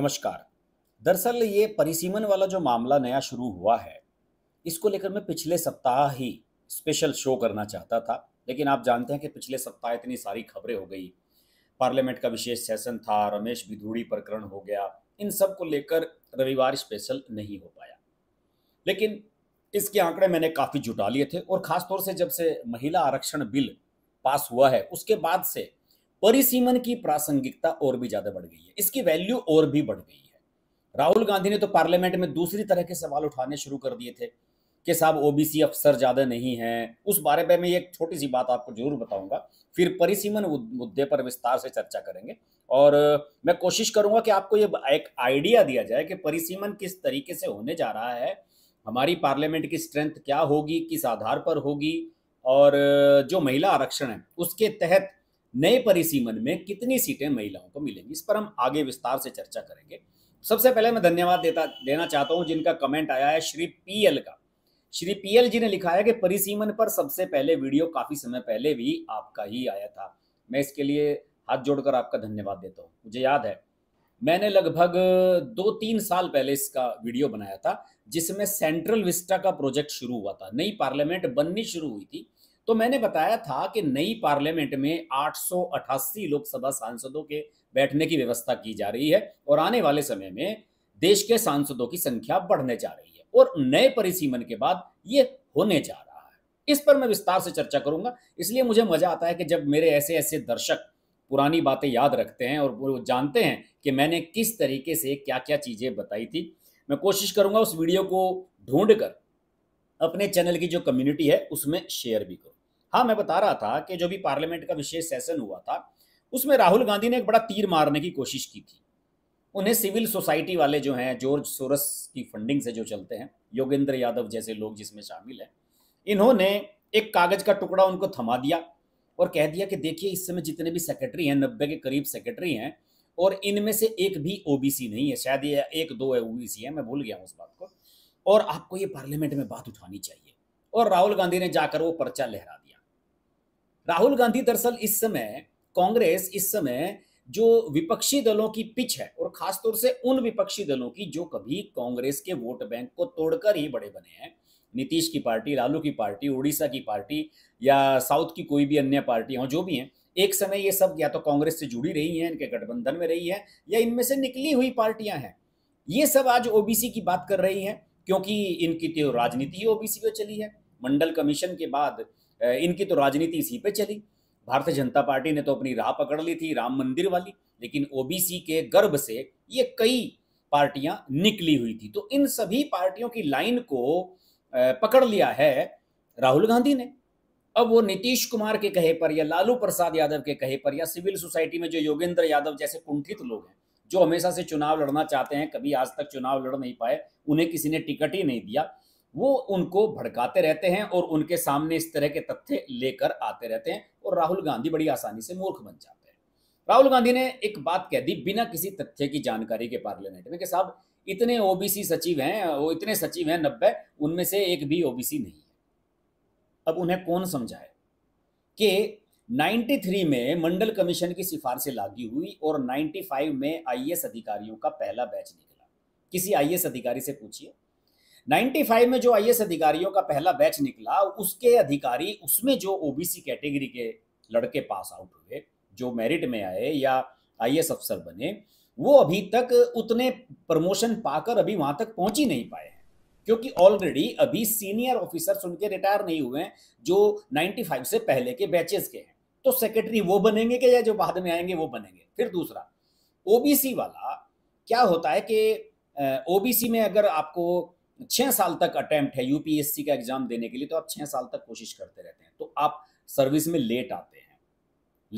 नमस्कार दरअसल ये परिसीमन वाला जो मामला नया शुरू हुआ है इसको लेकर मैं पिछले सप्ताह ही स्पेशल शो करना चाहता था लेकिन आप जानते हैं कि पिछले सप्ताह इतनी सारी खबरें हो गई पार्लियामेंट का विशेष सेशन था रमेश भिधूड़ी प्रकरण हो गया इन सब को लेकर रविवार स्पेशल नहीं हो पाया लेकिन इसके आंकड़े मैंने काफ़ी जुटा लिए थे और ख़ासतौर से जब से महिला आरक्षण बिल पास हुआ है उसके बाद से परिसीमन की प्रासंगिकता और भी ज्यादा बढ़ गई है इसकी वैल्यू और भी बढ़ गई है राहुल गांधी ने तो पार्लियामेंट में दूसरी तरह के सवाल उठाने शुरू कर दिए थे कि साहब ओबीसी अफसर ज्यादा नहीं है उस बारे में मैं एक छोटी सी बात आपको जरूर बताऊंगा फिर परिसीमन मुद्दे पर विस्तार से चर्चा करेंगे और मैं कोशिश करूंगा कि आपको ये एक आइडिया दिया जाए कि परिसीमन किस तरीके से होने जा रहा है हमारी पार्लियामेंट की स्ट्रेंथ क्या होगी किस आधार पर होगी और जो महिला आरक्षण है उसके तहत नए परिसीमन में कितनी सीटें महिलाओं को मिलेंगी इस पर हम आगे विस्तार से चर्चा करेंगे सबसे पहले मैं धन्यवाद देता देना चाहता हूं जिनका कमेंट आया है श्री पीएल का श्री पीएल जी ने लिखा है कि परिसीमन पर सबसे पहले वीडियो काफी समय पहले भी आपका ही आया था मैं इसके लिए हाथ जोड़कर आपका धन्यवाद देता हूँ मुझे याद है मैंने लगभग दो तीन साल पहले इसका वीडियो बनाया था जिसमें सेंट्रल विस्टा का प्रोजेक्ट शुरू हुआ था नई पार्लियामेंट बननी शुरू हुई थी तो मैंने बताया था कि नई पार्लियामेंट में 888 लोकसभा सांसदों के बैठने की व्यवस्था की जा रही है और आने वाले समय में देश के सांसदों की संख्या बढ़ने जा रही है और नए परिसीमन के बाद ये होने जा रहा है इस पर मैं विस्तार से चर्चा करूंगा इसलिए मुझे मजा आता है कि जब मेरे ऐसे ऐसे दर्शक पुरानी बातें याद रखते हैं और वो जानते हैं कि मैंने किस तरीके से क्या क्या चीज़ें बताई थी मैं कोशिश करूंगा उस वीडियो को ढूंढकर अपने चैनल की जो कम्युनिटी है उसमें शेयर भी करूँ हाँ मैं बता रहा था कि जो भी पार्लियामेंट का विशेष सेशन हुआ था उसमें राहुल गांधी ने एक बड़ा तीर मारने की कोशिश की थी उन्हें सिविल सोसाइटी वाले जो हैं जॉर्ज सोरस की फंडिंग से जो चलते हैं योगेंद्र यादव जैसे लोग जिसमें शामिल हैं इन्होंने एक कागज का टुकड़ा उनको थमा दिया और कह दिया कि देखिए इस समय जितने भी सेक्रेटरी हैं नब्बे के करीब सेक्रेटरी हैं और इनमें से एक भी ओबीसी नहीं है शायद ये एक दो है ओबीसी है मैं भूल गया हूँ उस बात को और आपको ये पार्लियामेंट में बात उठानी चाहिए और राहुल गांधी ने जाकर वो पर्चा लहरा राहुल गांधी दरअसल इस समय कांग्रेस इस समय जो विपक्षी दलों की पिच है और खासतौर से उन विपक्षी दलों की जो कभी कांग्रेस के वोट बैंक को तोड़कर ही बड़े बने हैं नीतीश की पार्टी लालू की पार्टी उड़ीसा की पार्टी या साउथ की कोई भी अन्य पार्टी हो जो भी हैं एक समय ये सब या तो कांग्रेस से जुड़ी रही हैं इनके गठबंधन में रही है या इनमें से निकली हुई पार्टियां हैं ये सब आज ओबीसी की बात कर रही हैं क्योंकि इनकी तो राजनीति ही ओबीसी में चली है मंडल कमीशन के बाद इनकी तो राजनीति इसी पे चली भारतीय जनता पार्टी ने तो अपनी राह पकड़ ली थी राम मंदिर वाली लेकिन ओबीसी के गर्भ से ये कई पार्टियां निकली हुई थी तो इन सभी पार्टियों की लाइन को पकड़ लिया है राहुल गांधी ने अब वो नीतीश कुमार के कहे पर या लालू प्रसाद यादव के कहे पर या सिविल सोसाइटी में जो योगेंद्र यादव जैसे कुंठित लोग हैं जो हमेशा से चुनाव लड़ना चाहते हैं कभी आज तक चुनाव लड़ नहीं पाए उन्हें किसी ने टिकट ही नहीं दिया वो उनको भड़काते रहते हैं और उनके सामने इस तरह के तथ्य लेकर आते रहते हैं और राहुल गांधी बड़ी आसानी से मूर्ख बन जाते हैं राहुल गांधी ने एक बात कह दी बिना किसी तथ्य की जानकारी के पार्लियामेंट में कि साहब इतने ओबीसी सचिव हैं वो इतने सचिव हैं नब्बे उनमें से एक भी ओबीसी नहीं है अब उन्हें कौन समझाए कि 93 में मंडल कमीशन की सिफारिशें लागू हुई और 95 में आईएएस अधिकारियों का पहला बैच निकला किसी आईएएस अधिकारी से पूछिए 95 में जो आई अधिकारियों का पहला बैच निकला उसके अधिकारी उसमें जो ओबीसी कैटेगरी के लड़के पास आउट हुए जो मेरिट में आए या आई अफसर बने वो अभी तक उतने प्रमोशन पाकर अभी वहां तक पहुंच ही नहीं पाए हैं क्योंकि ऑलरेडी अभी सीनियर ऑफिसर्स उनके रिटायर नहीं हुए हैं जो 95 से पहले के बैचेस के हैं तो सेक्रेटरी वो बनेंगे के या जो बाद में आएंगे वो बनेंगे फिर दूसरा ओबीसी वाला क्या होता है कि ओबीसी में अगर आपको छः साल तक अटैम्प्ट है यूपीएससी का एग्जाम देने के लिए तो आप छः साल तक कोशिश करते रहते हैं तो आप सर्विस में लेट आते हैं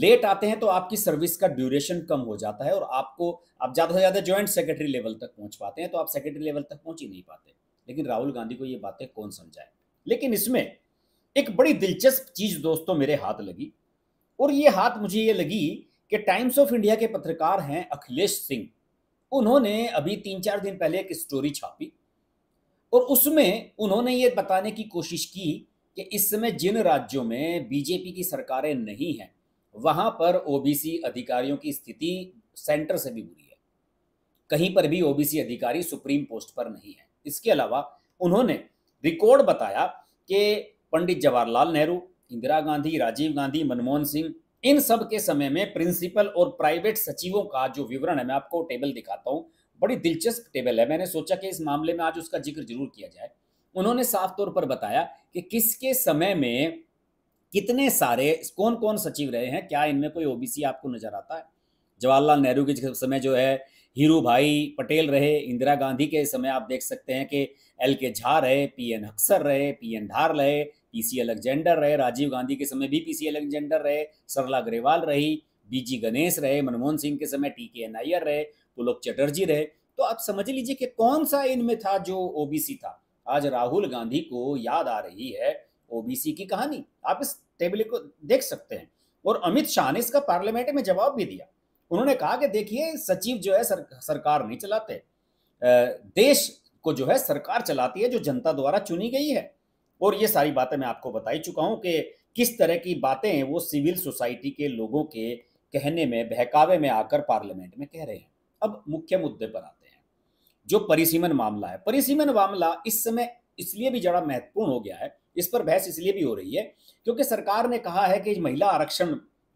लेट आते हैं तो आपकी सर्विस का ड्यूरेशन कम हो जाता है और आपको आप ज़्यादा से ज़्यादा ज्वाइंट सेक्रेटरी लेवल तक पहुंच पाते हैं तो आप सेक्रेटरी लेवल तक पहुंच ही नहीं पाते लेकिन राहुल गांधी को ये बातें कौन समझाए लेकिन इसमें एक बड़ी दिलचस्प चीज़ दोस्तों मेरे हाथ लगी और ये हाथ मुझे ये लगी कि टाइम्स ऑफ इंडिया के पत्रकार हैं अखिलेश सिंह उन्होंने अभी तीन चार दिन पहले एक स्टोरी छापी और उसमें उन्होंने ये बताने की कोशिश की कि इस समय जिन राज्यों में बीजेपी की सरकारें नहीं हैं वहां पर ओबीसी अधिकारियों की स्थिति सेंटर से भी बुरी है कहीं पर भी ओबीसी अधिकारी सुप्रीम पोस्ट पर नहीं है इसके अलावा उन्होंने रिकॉर्ड बताया कि पंडित जवाहरलाल नेहरू इंदिरा गांधी राजीव गांधी मनमोहन सिंह इन सब के समय में प्रिंसिपल और प्राइवेट सचिवों का जो विवरण है मैं आपको टेबल दिखाता हूं बड़ी दिलचस्प टेबल है मैंने सोचा कि इस मामले में आज उसका जिक्र जरूर किया जाए उन्होंने साफ तौर पर बताया कि किसके समय में कितने सारे कौन कौन सचिव रहे हैं क्या इनमें कोई ओबीसी आपको नजर आता है जवाहरलाल नेहरू के समय जो है हीरू भाई पटेल रहे इंदिरा गांधी के समय आप देख सकते हैं कि एल के झा रहे पी एन अक्सर रहे पी एन धार रहे पी सी अलेक्जेंडर रहे राजीव गांधी के समय भी पी सी अलेक्जेंडर रहे सरला अग्रेवाल रही बीजी गणेश रहे मनमोहन सिंह के समय टी के एन आर रहे पुलक चटर्जी रहे तो आप समझ लीजिए कि कौन सा इनमें था जो ओबीसी था आज राहुल गांधी को याद आ रही है ओबीसी की कहानी आप इस टेबल को देख सकते हैं और अमित शाह ने इसका पार्लियामेंट में जवाब भी दिया उन्होंने कहा कि देखिए सचिव जो है सरकार नहीं चलाते देश को जो है सरकार चलाती है जो जनता द्वारा चुनी गई है और ये सारी बातें मैं आपको बता ही चुका हूं कि किस तरह की बातें वो सिविल सोसाइटी के लोगों के कहने में बहकावे में आकर पार्लियामेंट में कह रहे हैं अब मुख्य मुद्दे पर आते हैं जो परिसीमन मामला है परिसीमन मामला इस समय इसलिए भी ज़्यादा महत्वपूर्ण हो गया है इस पर बहस इसलिए भी हो रही है क्योंकि सरकार ने कहा है कि महिला आरक्षण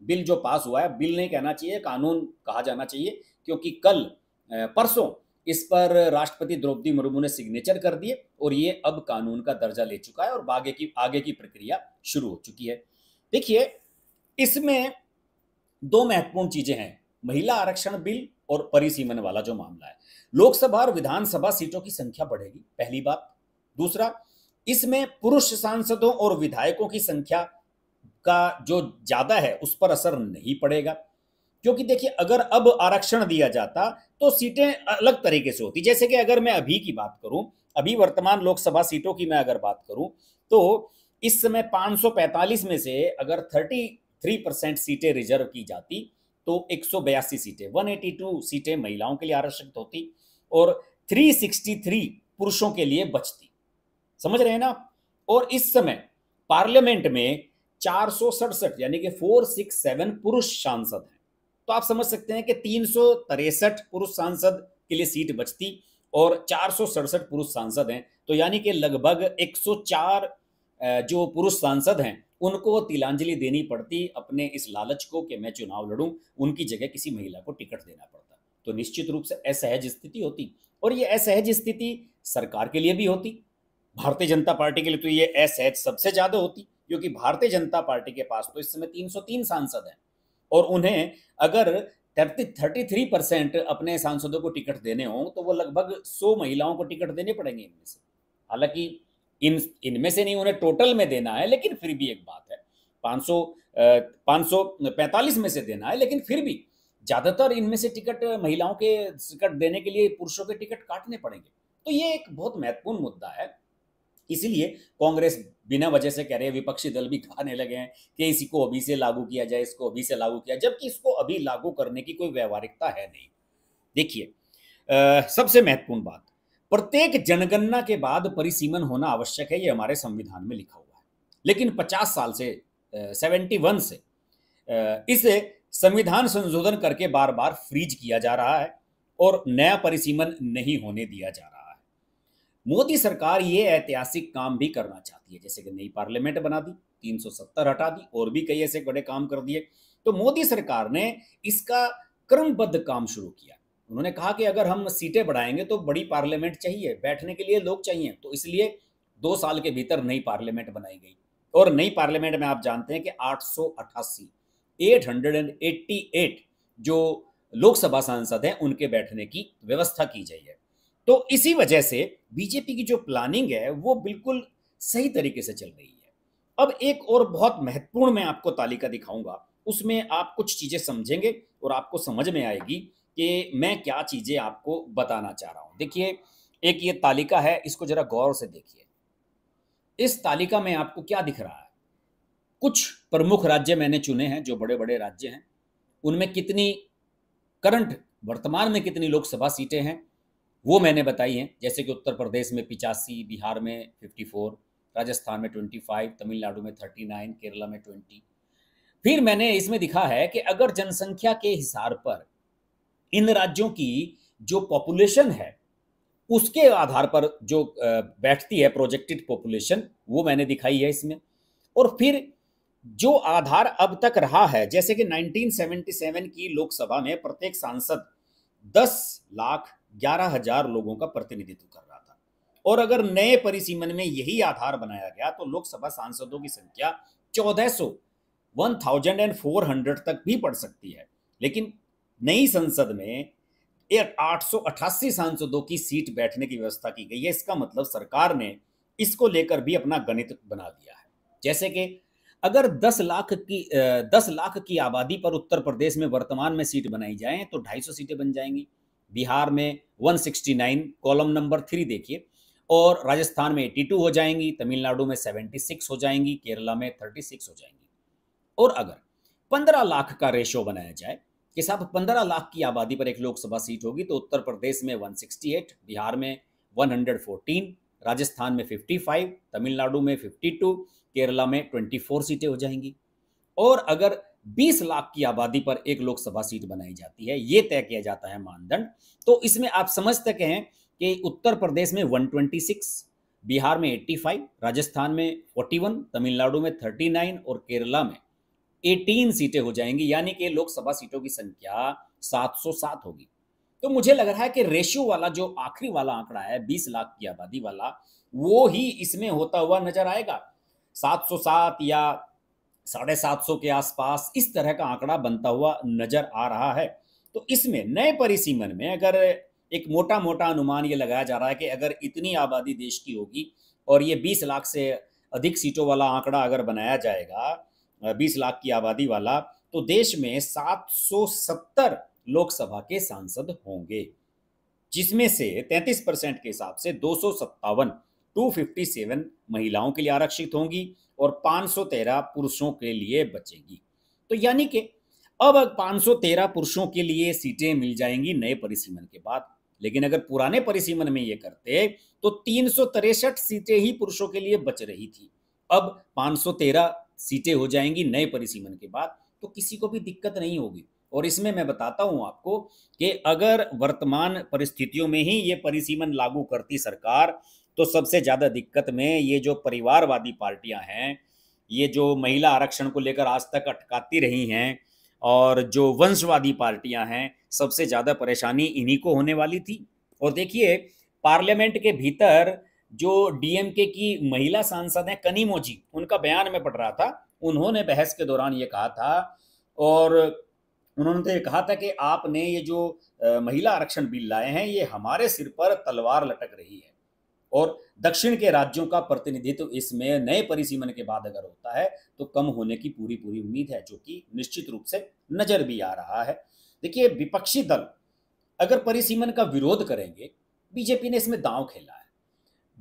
बिल जो पास हुआ है बिल नहीं कहना चाहिए कानून कहा जाना चाहिए क्योंकि कल परसों इस पर राष्ट्रपति द्रौपदी मुर्मू ने सिग्नेचर कर दिए और ये अब कानून का दर्जा ले चुका है और आगे की आगे की प्रक्रिया शुरू हो चुकी है देखिए इसमें दो महत्वपूर्ण चीजें हैं महिला आरक्षण बिल और परिसीमन वाला जो मामला है लोकसभा और विधानसभा सीटों की संख्या बढ़ेगी पहली बात दूसरा इसमें पुरुष सांसदों और विधायकों की संख्या का जो ज्यादा है उस पर असर नहीं पड़ेगा क्योंकि देखिए अगर अब आरक्षण दिया जाता तो सीटें अलग तरीके से होती जैसे कि अगर मैं अभी की बात करूं अभी वर्तमान लोकसभा सीटों की मैं अगर बात करूं तो इस समय 545 में से अगर 33 परसेंट सीटें रिजर्व की जाती तो एक सीटें 182 सीटें महिलाओं के लिए आरक्षित होती और 363 पुरुषों के लिए बचती समझ रहे हैं ना और इस समय पार्लियामेंट में चार यानी कि 467 पुरुष सांसद हैं तो आप समझ सकते हैं कि तीन पुरुष सांसद के लिए सीट बचती और चार पुरुष सांसद हैं तो यानी कि लगभग 104 जो पुरुष सांसद हैं उनको तिलांजलि देनी पड़ती अपने इस लालच को कि मैं चुनाव लड़ूं उनकी जगह किसी महिला को टिकट देना पड़ता तो निश्चित रूप से असहज स्थिति होती और ये असहज स्थिति सरकार के लिए भी होती भारतीय जनता पार्टी के लिए तो ये असहज सबसे ज़्यादा होती क्योंकि भारतीय जनता पार्टी के पास तो इस समय 303 सांसद हैं और उन्हें अगर थर्टी थर्टी थ्री परसेंट अपने सांसदों को टिकट देने हों तो वो लगभग सौ महिलाओं को टिकट देने पड़ेंगे इनमें से हालांकि इन इनमें से नहीं उन्हें टोटल में देना है लेकिन फिर भी एक बात है पाँच सौ में से देना है लेकिन फिर भी ज़्यादातर इनमें से टिकट महिलाओं के टिकट देने के लिए पुरुषों के टिकट काटने पड़ेंगे तो ये एक बहुत महत्वपूर्ण मुद्दा है इसीलिए कांग्रेस बिना वजह से कह रहे हैं विपक्षी दल भी कहने लगे हैं कि इसी को अभी से लागू किया जाए इसको अभी से लागू किया जबकि इसको अभी लागू करने की कोई व्यवहारिकता है नहीं देखिए सबसे महत्वपूर्ण बात प्रत्येक जनगणना के बाद परिसीमन होना आवश्यक है ये हमारे संविधान में लिखा हुआ है लेकिन 50 साल से सेवेंटी वन से इसे संविधान संशोधन करके बार बार फ्रीज किया जा रहा है और नया परिसीमन नहीं होने दिया जा रहा है मोदी सरकार ये ऐतिहासिक काम भी करना चाहती है जैसे कि नई पार्लियामेंट बना दी 370 हटा दी और भी कई ऐसे बड़े काम कर दिए तो मोदी सरकार ने इसका क्रमबद्ध काम शुरू किया उन्होंने कहा कि अगर हम सीटें बढ़ाएंगे तो बड़ी पार्लियामेंट चाहिए बैठने के लिए लोग चाहिए तो इसलिए दो साल के भीतर नई पार्लियामेंट बनाई गई और नई पार्लियामेंट में आप जानते हैं कि आठ सौ जो लोकसभा सांसद हैं उनके बैठने की व्यवस्था की जाए है तो इसी वजह से बीजेपी की जो प्लानिंग है वो बिल्कुल सही तरीके से चल रही है अब एक और बहुत महत्वपूर्ण मैं आपको तालिका दिखाऊंगा उसमें आप कुछ चीजें समझेंगे और आपको समझ में आएगी कि मैं क्या चीज़ें आपको बताना चाह रहा हूं देखिए एक ये तालिका है इसको जरा गौर से देखिए इस तालिका में आपको क्या दिख रहा है कुछ प्रमुख राज्य मैंने चुने हैं जो बड़े बड़े राज्य हैं उनमें कितनी करंट वर्तमान में कितनी लोकसभा सीटें हैं वो मैंने बताई हैं जैसे कि उत्तर प्रदेश में पिचासी बिहार में 54 राजस्थान में 25 तमिलनाडु में 39 केरला में 20 फिर मैंने इसमें दिखा है कि अगर जनसंख्या के हिसाब पर इन राज्यों की जो पॉपुलेशन है उसके आधार पर जो बैठती है प्रोजेक्टेड पॉपुलेशन वो मैंने दिखाई है इसमें और फिर जो आधार अब तक रहा है जैसे कि 1977 की लोकसभा में प्रत्येक सांसद 10 लाख ग्यारह हजार लोगों का प्रतिनिधित्व कर रहा था और अगर नए परिसीमन में यही आधार बनाया गया तो लोकसभा सांसदों की संख्या 1400 1400 तक भी पड़ सकती है लेकिन नई संसद में आठ सांसदों की सीट बैठने की व्यवस्था की गई है इसका मतलब सरकार ने इसको लेकर भी अपना गणित बना दिया है जैसे कि अगर 10 लाख की दस लाख की आबादी पर उत्तर प्रदेश में वर्तमान में सीट बनाई जाए तो 250 सीटें बन जाएंगी बिहार में 169 कॉलम नंबर थ्री देखिए और राजस्थान में 82 हो जाएंगी तमिलनाडु में 76 हो जाएंगी केरला में 36 हो जाएंगी और अगर 15 लाख का रेशो बनाया जाए कि साथ पंद्रह लाख की आबादी पर एक लोकसभा सीट होगी तो उत्तर प्रदेश में 168, बिहार में 114, राजस्थान में 55, तमिलनाडु में 52, केरला में 24 सीटें हो जाएंगी और अगर 20 लाख की आबादी पर एक लोकसभा सीट बनाई जाती है ये तय किया जाता है मानदंड तो इसमें आप समझ सके हैं कि उत्तर प्रदेश में 126, बिहार में 85, राजस्थान में 41, तमिलनाडु में 39 और केरला में एटीन सीटें हो जाएंगी यानी कि लोकसभा सीटों की संख्या 707 होगी तो मुझे लग रहा है कि रेशियो वाला जो आखिरी वाला आंकड़ा है 20 लाख की आबादी वाला वो ही इसमें होता हुआ नजर आएगा 707 या साढ़े सात सौ के आसपास इस तरह का आंकड़ा बनता हुआ नजर आ रहा है तो इसमें नए परिसीमन में अगर एक मोटा मोटा अनुमान ये लगाया जा रहा है कि अगर इतनी आबादी देश की होगी और ये 20 लाख से अधिक सीटों वाला आंकड़ा अगर बनाया जाएगा बीस लाख की आबादी वाला तो देश में 770 लोकसभा के सांसद होंगे जिसमें से 33 परसेंट के हिसाब से दो सौ 257 महिलाओं के लिए आरक्षित होंगी और 513 पुरुषों के लिए बचेंगी तो यानी कि अब 513 पुरुषों के लिए सीटें मिल जाएंगी नए परिसीमन के बाद लेकिन अगर पुराने परिसीमन में ये करते तो तीन सीटें ही पुरुषों के लिए बच रही थी अब 513 सीटें हो जाएंगी नए परिसीमन के बाद तो किसी को भी दिक्कत नहीं होगी और इसमें मैं बताता हूं आपको कि अगर वर्तमान परिस्थितियों में ही ये परिसीमन लागू करती सरकार तो सबसे ज़्यादा दिक्कत में ये जो परिवारवादी पार्टियां हैं ये जो महिला आरक्षण को लेकर आज तक अटकाती रही हैं और जो वंशवादी पार्टियां हैं सबसे ज़्यादा परेशानी इन्हीं को होने वाली थी और देखिए पार्लियामेंट के भीतर जो डीएमके की महिला सांसद हैं मोजी उनका बयान में पढ़ रहा था उन्होंने बहस के दौरान ये कहा था और उन्होंने तो ये कहा था कि आपने ये जो महिला आरक्षण बिल लाए हैं ये हमारे सिर पर तलवार लटक रही है और दक्षिण के राज्यों का प्रतिनिधित्व तो इसमें नए परिसीमन के बाद अगर होता है तो कम होने की पूरी पूरी उम्मीद है जो कि निश्चित रूप से नजर भी आ रहा है देखिए विपक्षी दल अगर परिसीमन का विरोध करेंगे बीजेपी ने इसमें दांव खेला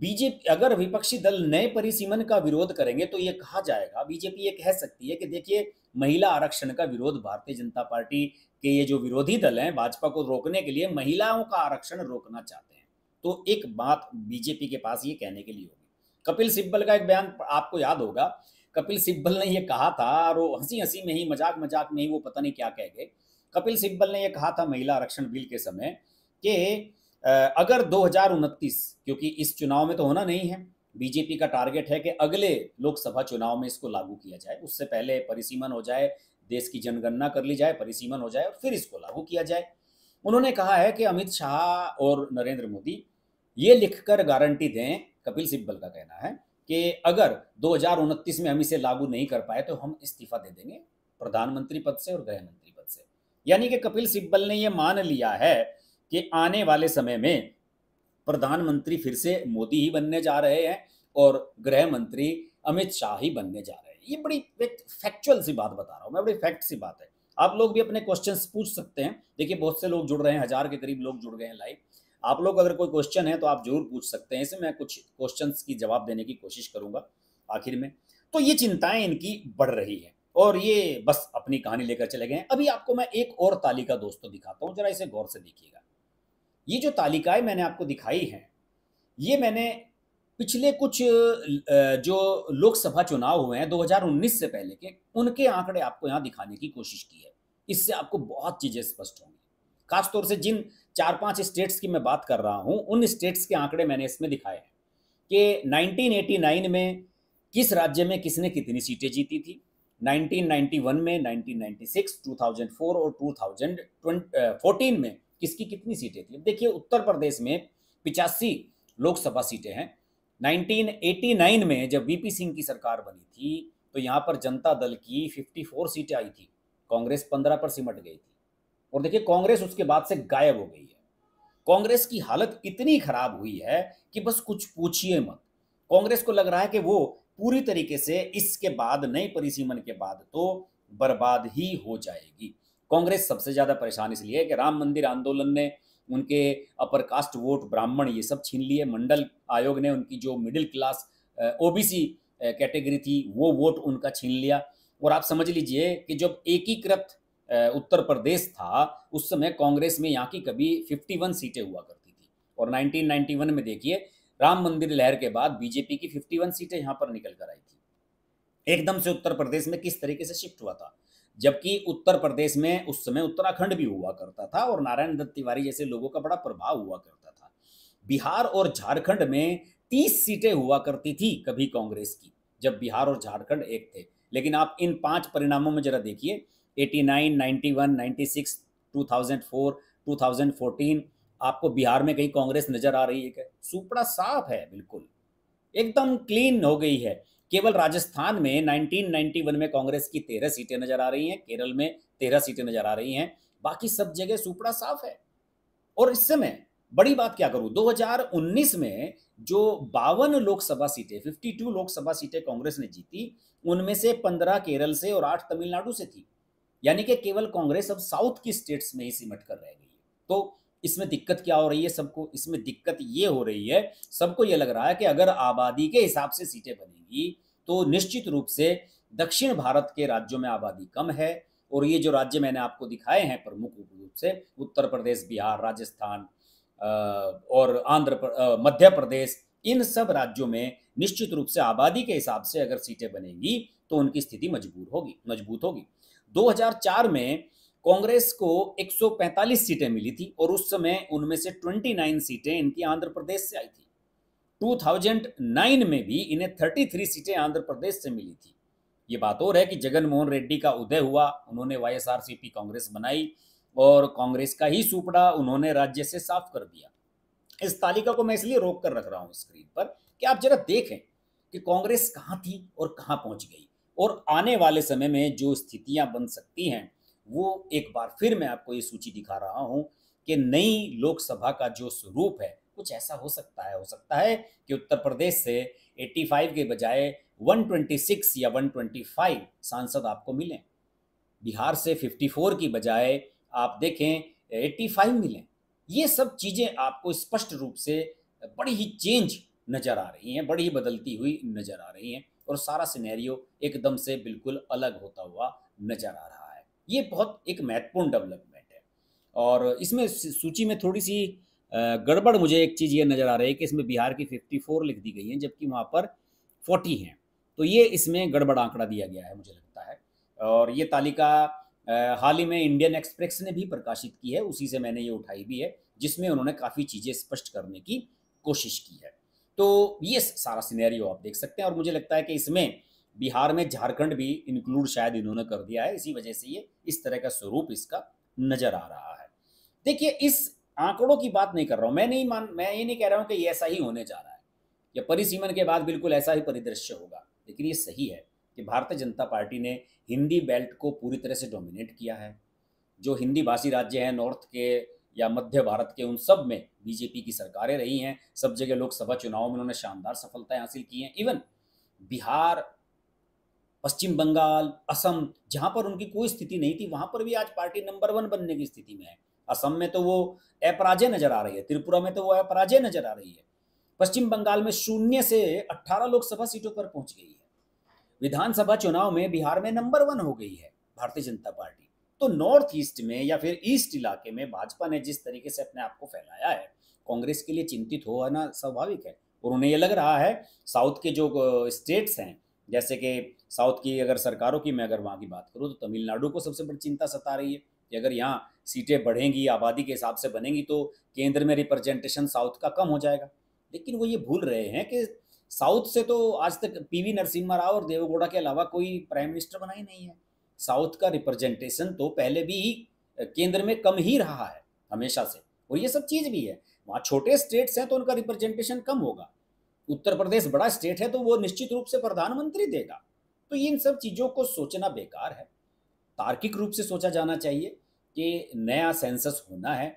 बीजेपी अगर विपक्षी दल नए परिसीमन का विरोध करेंगे तो ये कहा जाएगा बीजेपी ये कह सकती है कि देखिए महिला आरक्षण का विरोध भारतीय जनता पार्टी के ये जो विरोधी दल हैं भाजपा को रोकने के लिए महिलाओं का आरक्षण रोकना चाहते हैं तो एक बात बीजेपी के पास ये कहने के लिए होगी कपिल सिब्बल का एक बयान आपको याद होगा कपिल सिब्बल ने यह कहा था और हंसी हंसी में ही मजाक मजाक में ही वो पता नहीं क्या कह गए कपिल सिब्बल ने यह कहा था महिला आरक्षण बिल के समय कि अगर दो क्योंकि इस चुनाव में तो होना नहीं है बीजेपी का टारगेट है कि अगले लोकसभा चुनाव में इसको लागू किया जाए उससे पहले परिसीमन हो जाए देश की जनगणना कर ली जाए परिसीमन हो जाए और फिर इसको लागू किया जाए उन्होंने कहा है कि अमित शाह और नरेंद्र मोदी ये लिखकर गारंटी दें कपिल सिब्बल का कहना है कि अगर दो में हम इसे लागू नहीं कर पाए तो हम इस्तीफा दे देंगे प्रधानमंत्री पद से और गृह मंत्री पद से यानी कि कपिल सिब्बल ने यह मान लिया है कि आने वाले समय में प्रधानमंत्री फिर से मोदी ही बनने जा रहे हैं और गृह मंत्री अमित शाह ही बनने जा रहे हैं ये बड़ी फैक्चुअल सी बात बता रहा हूँ मैं बड़ी फैक्ट सी बात है आप लोग भी अपने क्वेश्चन पूछ सकते हैं देखिए बहुत से लोग जुड़ रहे हैं हजार के करीब लोग जुड़ गए हैं लाइव आप लोग अगर कोई क्वेश्चन है तो आप जरूर पूछ सकते हैं इसे मैं कुछ क्वेश्चन की जवाब देने की कोशिश करूंगा आखिर में तो ये चिंताएं इनकी बढ़ रही है और ये बस अपनी कहानी लेकर चले गए अभी आपको मैं एक और तालिका दोस्तों दिखाता हूँ जरा इसे गौर से देखिएगा ये जो तालिकाएं मैंने आपको दिखाई हैं ये मैंने पिछले कुछ जो लोकसभा चुनाव हुए हैं 2019 से पहले के उनके आंकड़े आपको यहाँ दिखाने की कोशिश की है इससे आपको बहुत चीज़ें स्पष्ट होंगी खासतौर से जिन चार पांच स्टेट्स की मैं बात कर रहा हूँ उन स्टेट्स के आंकड़े मैंने इसमें दिखाए हैं कि 1989 में किस राज्य में किसने कितनी सीटें जीती थी 1991 में 1996, 2004 और 2014 में किसकी कितनी सीटें थी देखिए उत्तर प्रदेश में पिचासी लोकसभा सीटें हैं 1989 में जब वीपी सिंह की सरकार बनी थी तो यहाँ पर जनता दल की 54 सीटें आई थी कांग्रेस 15 पर सिमट गई थी और देखिए कांग्रेस उसके बाद से गायब हो गई है कांग्रेस की हालत इतनी खराब हुई है कि बस कुछ पूछिए मत कांग्रेस को लग रहा है कि वो पूरी तरीके से इसके बाद नए परिसीमन के बाद तो बर्बाद ही हो जाएगी कांग्रेस सबसे ज़्यादा परेशान इसलिए है कि राम मंदिर आंदोलन ने उनके अपर कास्ट वोट ब्राह्मण ये सब छीन लिए मंडल आयोग ने उनकी जो मिडिल क्लास ओबीसी कैटेगरी थी वो वोट उनका छीन लिया और आप समझ लीजिए कि जब एकीकृत उत्तर प्रदेश था उस समय कांग्रेस में यहाँ की कभी 51 सीटें हुआ करती थी और 1991 में देखिए राम मंदिर लहर के बाद बीजेपी की 51 सीटें यहाँ पर निकल कर आई थी एकदम से उत्तर प्रदेश में किस तरीके से शिफ्ट हुआ था जबकि उत्तर प्रदेश में उस समय उत्तराखंड भी हुआ करता था और नारायण दत्त तिवारी जैसे लोगों का बड़ा प्रभाव हुआ करता था बिहार और झारखंड में तीस सीटें हुआ करती थी कभी कांग्रेस की जब बिहार और झारखंड एक थे लेकिन आप इन पांच परिणामों में जरा देखिए 89, 91, 96, 2004, 2014 आपको बिहार में कहीं कांग्रेस नजर आ रही है क्या सुपड़ा साफ है बिल्कुल एकदम क्लीन हो गई है केवल राजस्थान में 1991 में कांग्रेस की तेरह सीटें नजर आ रही हैं केरल में तेरह सीटें नजर आ रही हैं बाकी सब जगह सुपड़ा साफ है और इस समय बड़ी बात क्या करूं 2019 में जो बावन लोकसभा सीटें 52 लोकसभा सीटें कांग्रेस ने जीती उनमें से 15 केरल से और 8 तमिलनाडु से थी यानी कि केवल कांग्रेस अब साउथ की स्टेट्स में ही सिमट कर रह गई तो इसमें दिक्कत क्या हो रही है सबको इसमें दिक्कत ये हो रही है सबको ये लग रहा है कि अगर आबादी के हिसाब से सीटें बनेगी तो निश्चित रूप से दक्षिण भारत के राज्यों में आबादी कम है और ये जो राज्य मैंने आपको दिखाए हैं प्रमुख रूप से उत्तर प्रदेश बिहार राजस्थान और आंध्र मध्य प्रदेश इन सब राज्यों में निश्चित रूप से आबादी के हिसाब से अगर सीटें बनेंगी तो उनकी स्थिति मजबूर होगी मजबूत होगी 2004 में कांग्रेस को 145 सीटें मिली थी और उस समय उनमें से 29 सीटें इनकी आंध्र प्रदेश से आई थी 2009 में भी इन्हें 33 सीटें आंध्र प्रदेश से मिली थी ये बात और है कि जगनमोहन रेड्डी का उदय हुआ उन्होंने वाईएसआरसीपी कांग्रेस बनाई और कांग्रेस का ही सुपड़ा उन्होंने राज्य से साफ कर दिया इस तालिका को मैं इसलिए रोक कर रख रहा हूँ स्क्रीन पर कि आप जरा देखें कि कांग्रेस कहाँ थी और कहाँ पहुंच गई और आने वाले समय में जो स्थितियां बन सकती हैं वो एक बार फिर मैं आपको ये सूची दिखा रहा हूँ कि नई लोकसभा का जो स्वरूप है कुछ ऐसा हो सकता है हो सकता है कि उत्तर प्रदेश से 85 के बजाय 126 या 125 सांसद आपको मिलें बिहार से 54 की बजाय आप देखें 85 मिलें ये सब चीज़ें आपको स्पष्ट रूप से बड़ी ही चेंज नज़र आ रही हैं बड़ी ही बदलती हुई नज़र आ रही हैं और सारा सिनेरियो एकदम से बिल्कुल अलग होता हुआ नज़र आ रहा है ये बहुत एक महत्वपूर्ण डेवलपमेंट है और इसमें सूची में थोड़ी सी गड़बड़ मुझे एक चीज़ ये नज़र आ रही है कि इसमें बिहार की 54 लिख दी गई है जबकि वहाँ पर 40 हैं तो ये इसमें गड़बड़ आंकड़ा दिया गया है मुझे लगता है और ये तालिका हाल ही में इंडियन एक्सप्रेस ने भी प्रकाशित की है उसी से मैंने ये उठाई भी है जिसमें उन्होंने काफ़ी चीज़ें स्पष्ट करने की कोशिश की है तो ये सारा सिनेरियो आप देख सकते हैं और मुझे लगता है कि इसमें बिहार में झारखंड भी इंक्लूड शायद इन्होंने कर दिया है इसी वजह से ये इस तरह का स्वरूप इसका नजर आ रहा है देखिए इस आंकड़ों की बात नहीं कर रहा हूं मैं नहीं मान मैं ये नहीं कह रहा हूं कि ये ऐसा ही होने जा रहा है या परिसीमन के बाद बिल्कुल ऐसा ही परिदृश्य होगा लेकिन ये सही है कि भारतीय जनता पार्टी ने हिंदी बेल्ट को पूरी तरह से डोमिनेट किया है जो हिंदी भाषी राज्य हैं नॉर्थ के या मध्य भारत के उन सब में बीजेपी की सरकारें रही हैं सब जगह लोकसभा चुनाव में उन्होंने शानदार सफलताएं हासिल की हैं इवन बिहार पश्चिम बंगाल असम जहाँ पर उनकी कोई स्थिति नहीं थी वहाँ पर भी आज पार्टी नंबर वन बनने की स्थिति में है असम में तो वो अपराजय नजर आ रही है त्रिपुरा में तो वो अपराजय नजर आ रही है पश्चिम बंगाल में शून्य से 18 लोकसभा सीटों पर पहुंच गई है विधानसभा चुनाव में बिहार में नंबर वन हो गई है भारतीय जनता पार्टी तो नॉर्थ ईस्ट में या फिर ईस्ट इलाके में भाजपा ने जिस तरीके से अपने आप को फैलाया है कांग्रेस के लिए चिंतित होना स्वाभाविक है और उन्हें ये लग रहा है साउथ के जो स्टेट्स हैं जैसे कि साउथ की अगर सरकारों की मैं अगर वहाँ की बात करूँ तो तमिलनाडु को सबसे बड़ी चिंता सता रही है कि अगर यहाँ सीटें बढ़ेंगी आबादी के हिसाब से बनेंगी तो केंद्र में रिप्रेजेंटेशन साउथ का कम हो जाएगा लेकिन वो ये भूल रहे हैं कि साउथ से तो आज तक पीवी नरसिम्हा राव और देवगौड़ा के अलावा कोई प्राइम मिनिस्टर बना ही नहीं है साउथ का रिप्रेजेंटेशन तो पहले भी केंद्र में कम ही रहा है हमेशा से और ये सब चीज़ भी है वहाँ छोटे स्टेट्स हैं तो उनका रिप्रेजेंटेशन कम होगा उत्तर प्रदेश बड़ा स्टेट है तो वो निश्चित रूप से प्रधानमंत्री देगा तो इन सब चीज़ों को सोचना बेकार है तार्किक रूप से सोचा जाना चाहिए कि नया सेंसस होना है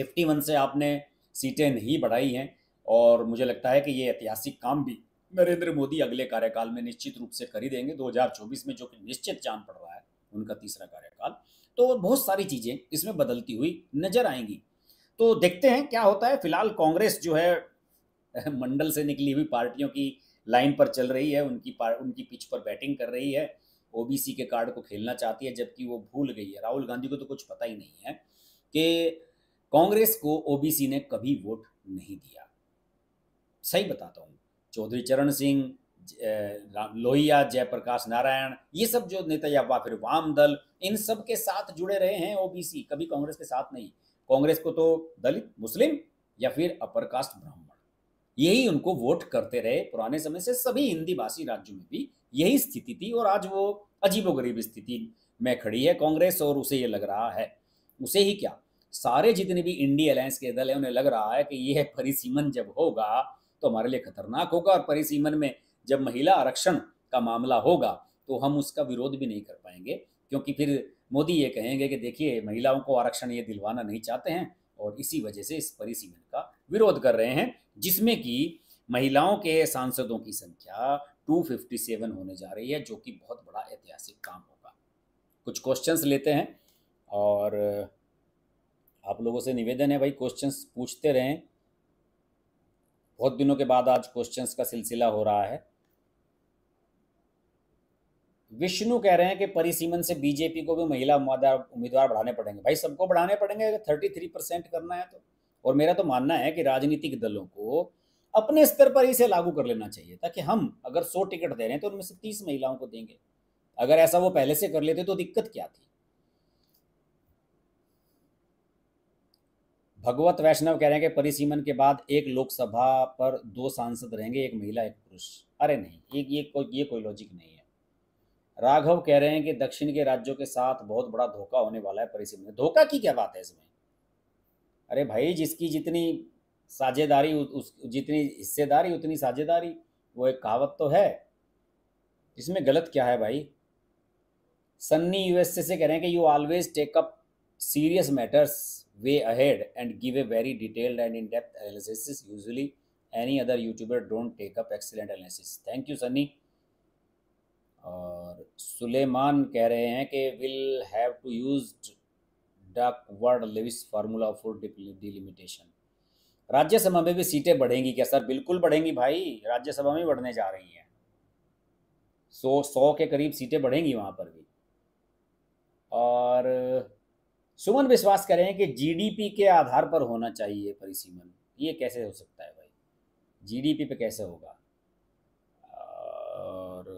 51 से आपने सीटें नहीं बढ़ाई हैं और मुझे लगता है कि ये ऐतिहासिक काम भी नरेंद्र मोदी अगले कार्यकाल में निश्चित रूप से कर ही देंगे 2024 में जो कि निश्चित जान पड़ रहा है उनका तीसरा कार्यकाल तो बहुत सारी चीज़ें इसमें बदलती हुई नजर आएंगी तो देखते हैं क्या होता है फिलहाल कांग्रेस जो है मंडल से निकली हुई पार्टियों की लाइन पर चल रही है उनकी उनकी पिच पर बैटिंग कर रही है ओबीसी के कार्ड को खेलना चाहती है जबकि वो भूल गई है राहुल गांधी को तो कुछ पता ही नहीं है कि कांग्रेस को ओबीसी ने कभी वोट नहीं दिया सही बताता हूँ चौधरी चरण सिंह लोहिया जयप्रकाश नारायण ये सब जो नेता या वा फिर वाम दल इन सब के साथ जुड़े रहे हैं ओबीसी कभी कांग्रेस के साथ नहीं कांग्रेस को तो दलित मुस्लिम या फिर अपर कास्ट ब्राह्मण यही उनको वोट करते रहे पुराने समय से सभी हिंदी भाषी राज्यों में भी यही स्थिति थी और आज वो अजीबोगरीब स्थिति में खड़ी है कांग्रेस और उसे ये लग रहा है उसे ही क्या सारे जितने भी इंडी अलायंस के दल है उन्हें लग रहा है कि यह परिसीमन जब होगा तो हमारे लिए खतरनाक होगा और परिसीमन में जब महिला आरक्षण का मामला होगा तो हम उसका विरोध भी नहीं कर पाएंगे क्योंकि फिर मोदी ये कहेंगे कि देखिए महिलाओं को आरक्षण ये दिलवाना नहीं चाहते हैं और इसी वजह से इस परिसीमन का विरोध कर रहे हैं जिसमें कि महिलाओं के सांसदों की संख्या 257 होने जा रही है जो कि बहुत बड़ा ऐतिहासिक काम होगा कुछ क्वेश्चंस लेते हैं और आप लोगों से निवेदन है भाई क्वेश्चंस पूछते रहें बहुत दिनों के बाद आज क्वेश्चंस का सिलसिला हो रहा है विष्णु कह रहे हैं कि परिसीमन से बीजेपी को भी महिला उम्मीदवार उम्मीदवार बढ़ाने पड़ेंगे भाई सबको बढ़ाने पड़ेंगे अगर थर्टी थ्री परसेंट करना है तो और मेरा तो मानना है कि राजनीतिक दलों को अपने स्तर पर इसे लागू कर लेना चाहिए ताकि हम अगर सौ टिकट दे रहे हैं तो उनमें से तीस महिलाओं को देंगे अगर ऐसा वो पहले से कर लेते तो दिक्कत क्या थी भगवत वैष्णव कह रहे हैं कि परिसीमन के बाद एक लोकसभा पर दो सांसद रहेंगे एक महिला एक पुरुष अरे नहीं ये ये कोई ये कोई लॉजिक नहीं है राघव कह रहे हैं कि दक्षिण के राज्यों के साथ बहुत बड़ा धोखा होने वाला है परिसीमन धोखा की क्या बात है इसमें अरे भाई जिसकी जितनी साझेदारी उस जितनी हिस्सेदारी उतनी साझेदारी वो एक कहावत तो है इसमें गलत क्या है भाई सन्नी यूएसए से कह रहे हैं कि you always take up serious matters way ahead and give a very detailed and in depth analysis usually any other YouTuber don't take up excellent analysis thank you Sunny और सुलेमान कह रहे हैं कि will have to use word Lewis formula for delimitation Rajya Sabha में भी सीटें बढ़ेंगी क्या सर बिल्कुल बढ़ेंगी भाई राज्यसभा में बढ़ने जा रही हैं सौ सौ के करीब सीटें बढ़ेंगी वहाँ पर भी और सुमन विश्वास कह रहे हैं कि जीडीपी के आधार पर होना चाहिए परिसीमन ये कैसे हो सकता है भाई जीडीपी पे कैसे होगा और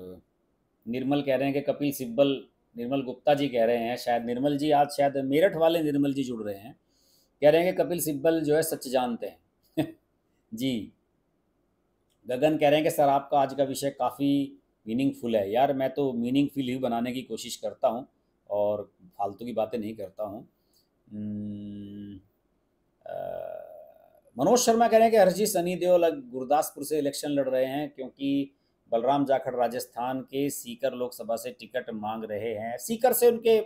निर्मल कह रहे हैं कि कपिल सिब्बल निर्मल गुप्ता जी कह रहे हैं शायद निर्मल जी आज शायद मेरठ वाले निर्मल जी जुड़ रहे हैं कह रहे हैं कि कपिल सिब्बल जो है सच जानते हैं जी गगन कह रहे हैं कि सर आपका आज का विषय काफ़ी मीनिंगफुल है यार मैं तो मीनिंगफुल ही बनाने की कोशिश करता हूँ और फालतू की बातें नहीं करता हूँ हम्म, मनोज शर्मा कह रहे हैं कि हरजीत सनी देओल गुरदासपुर से इलेक्शन लड़ रहे हैं क्योंकि बलराम जाखड़ राजस्थान के सीकर लोकसभा से टिकट मांग रहे हैं सीकर से उनके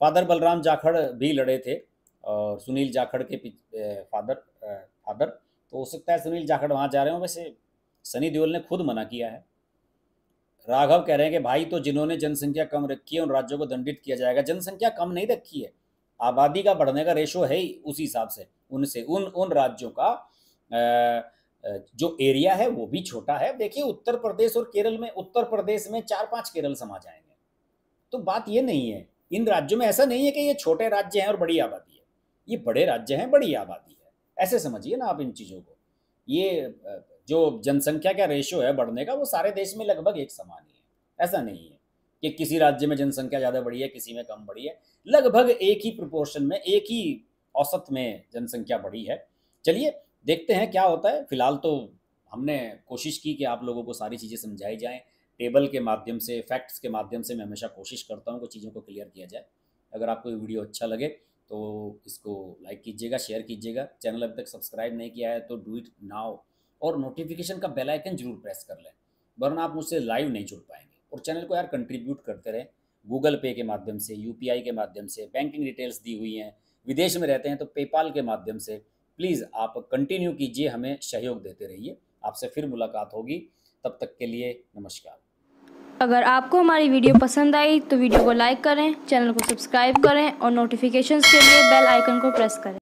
फादर बलराम जाखड़ भी लड़े थे और सुनील जाखड़ के फादर फादर तो हो सकता है सुनील जाखड़ वहाँ जा रहे हो वैसे सनी देओल ने खुद मना किया है राघव कह रहे हैं कि भाई तो जिन्होंने जनसंख्या कम रखी है उन राज्यों को दंडित किया जाएगा जनसंख्या कम नहीं रखी है आबादी का बढ़ने का रेशो है ही उसी हिसाब से उनसे उन उन राज्यों का आ, जो एरिया है वो भी छोटा है देखिए उत्तर प्रदेश और केरल में उत्तर प्रदेश में चार पांच केरल समा जाएंगे तो बात ये नहीं है इन राज्यों में ऐसा नहीं है कि ये छोटे राज्य हैं और बड़ी आबादी है ये बड़े राज्य हैं बड़ी आबादी है ऐसे समझिए ना आप इन चीज़ों को ये जो जनसंख्या का रेशियो है बढ़ने का वो सारे देश में लगभग एक समान ही है ऐसा नहीं है कि किसी राज्य में जनसंख्या ज़्यादा बढ़ी है किसी में कम बढ़ी है लगभग एक ही प्रपोर्शन में एक ही औसत में जनसंख्या बढ़ी है चलिए देखते हैं क्या होता है फिलहाल तो हमने कोशिश की कि आप लोगों को सारी चीज़ें समझाई जाएँ टेबल के माध्यम से फैक्ट्स के माध्यम से मैं हमेशा कोशिश करता हूँ कि चीज़ों को क्लियर किया जाए अगर आपको ये वीडियो अच्छा लगे तो इसको लाइक कीजिएगा शेयर कीजिएगा चैनल अभी तक सब्सक्राइब नहीं किया है तो डू इट नाउ और नोटिफिकेशन का बेल आइकन जरूर प्रेस कर लें वरना आप मुझसे लाइव नहीं जुड़ पाएंगे और चैनल को यार कंट्रीब्यूट करते रहें गूगल पे के माध्यम से यू के माध्यम से बैंकिंग डिटेल्स दी हुई हैं विदेश में रहते हैं तो पेपाल के माध्यम से प्लीज़ आप कंटिन्यू कीजिए हमें सहयोग देते रहिए आपसे फिर मुलाकात होगी तब तक के लिए नमस्कार अगर आपको हमारी वीडियो पसंद आई तो वीडियो को लाइक करें चैनल को सब्सक्राइब करें और नोटिफिकेशन के लिए बेल आइकन को प्रेस करें